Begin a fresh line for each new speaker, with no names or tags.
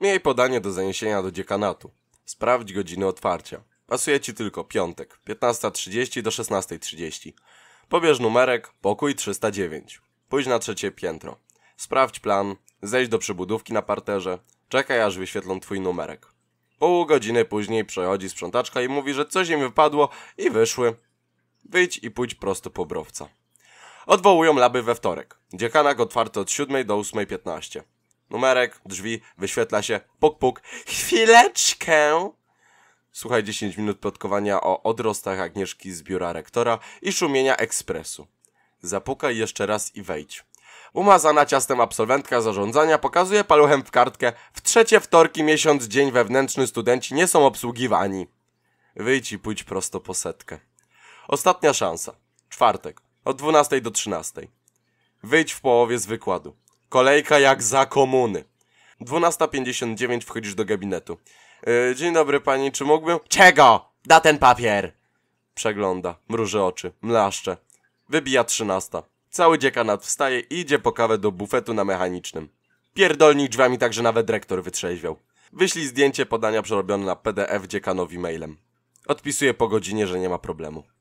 Miej podanie do zaniesienia do dziekanatu. Sprawdź godziny otwarcia. Pasuje ci tylko piątek, 15.30 do 16.30. Pobierz numerek, pokój 309. Pójdź na trzecie piętro. Sprawdź plan, zejdź do przybudówki na parterze, czekaj aż wyświetlą twój numerek. Pół godziny później przechodzi sprzątaczka i mówi, że coś im wypadło i wyszły. Wyjdź i pójdź prosto po browca. Odwołują laby we wtorek. Dziekanak otwarty od 7 do 8.15 numerek, drzwi, wyświetla się, puk, puk, chwileczkę! Słuchaj 10 minut plotkowania o odrostach Agnieszki z biura rektora i szumienia ekspresu. Zapukaj jeszcze raz i wejdź. Umazana ciastem absolwentka zarządzania pokazuje paluchem w kartkę w trzecie wtorki miesiąc dzień wewnętrzny studenci nie są obsługiwani. Wyjdź i pójdź prosto po setkę. Ostatnia szansa. Czwartek. Od 12 do 13. Wyjdź w połowie z wykładu. Kolejka jak za komuny. 12.59 wchodzisz do gabinetu. Yy, dzień dobry pani, czy mógłbym... Czego? Da ten papier! Przegląda, mruży oczy, mlaszcze. Wybija 13. Cały dziekanat wstaje i idzie po kawę do bufetu na mechanicznym. Pierdolnik drzwiami także nawet dyrektor wytrzeźwiał. Wyślij zdjęcie podania przerobione na PDF dziekanowi mailem. Odpisuje po godzinie, że nie ma problemu.